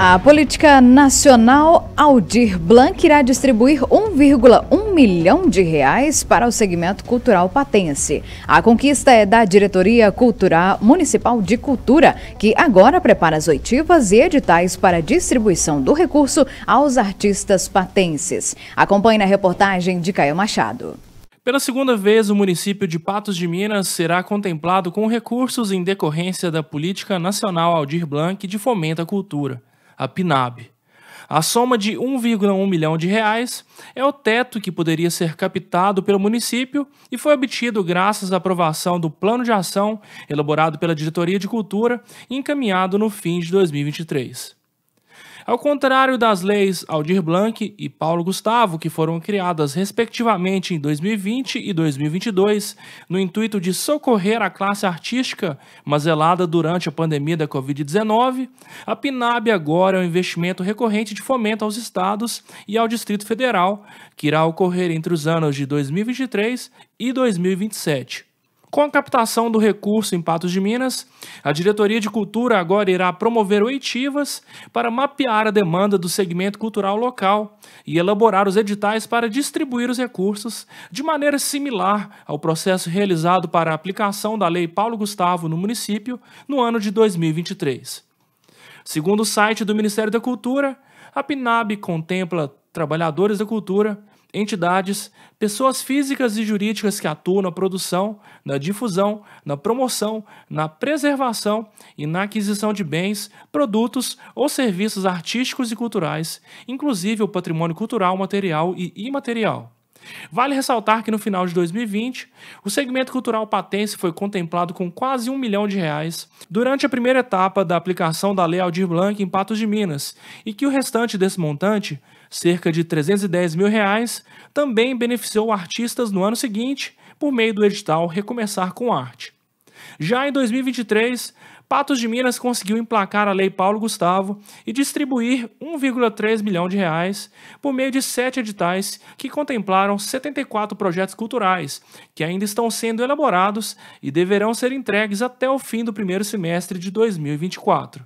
A política nacional Aldir Blanc irá distribuir 1,1 milhão de reais para o segmento cultural patense. A conquista é da Diretoria Cultural Municipal de Cultura, que agora prepara as oitivas e editais para distribuição do recurso aos artistas patenses. Acompanhe na reportagem de Caio Machado. Pela segunda vez, o município de Patos de Minas será contemplado com recursos em decorrência da Política Nacional Aldir Blanc de Fomento à Cultura a PNAB. A soma de 1,1 milhão de reais é o teto que poderia ser captado pelo município e foi obtido graças à aprovação do plano de ação elaborado pela Diretoria de Cultura e encaminhado no fim de 2023. Ao contrário das leis Aldir Blanc e Paulo Gustavo, que foram criadas respectivamente em 2020 e 2022, no intuito de socorrer a classe artística mazelada durante a pandemia da Covid-19, a PNAB agora é um investimento recorrente de fomento aos estados e ao Distrito Federal, que irá ocorrer entre os anos de 2023 e 2027. Com a captação do recurso em Patos de Minas, a Diretoria de Cultura agora irá promover oitivas para mapear a demanda do segmento cultural local e elaborar os editais para distribuir os recursos de maneira similar ao processo realizado para a aplicação da Lei Paulo Gustavo no município no ano de 2023. Segundo o site do Ministério da Cultura, a PNAB contempla trabalhadores da cultura entidades, pessoas físicas e jurídicas que atuam na produção, na difusão, na promoção, na preservação e na aquisição de bens, produtos ou serviços artísticos e culturais, inclusive o patrimônio cultural, material e imaterial. Vale ressaltar que no final de 2020, o segmento cultural patense foi contemplado com quase um milhão de reais durante a primeira etapa da aplicação da Lei Aldir Blanc em Patos de Minas, e que o restante desse montante, cerca de 310 mil reais, também beneficiou artistas no ano seguinte por meio do edital Recomeçar com Arte. Já em 2023, Patos de Minas conseguiu emplacar a Lei Paulo Gustavo e distribuir 1,3 milhão de reais por meio de sete editais que contemplaram 74 projetos culturais que ainda estão sendo elaborados e deverão ser entregues até o fim do primeiro semestre de 2024.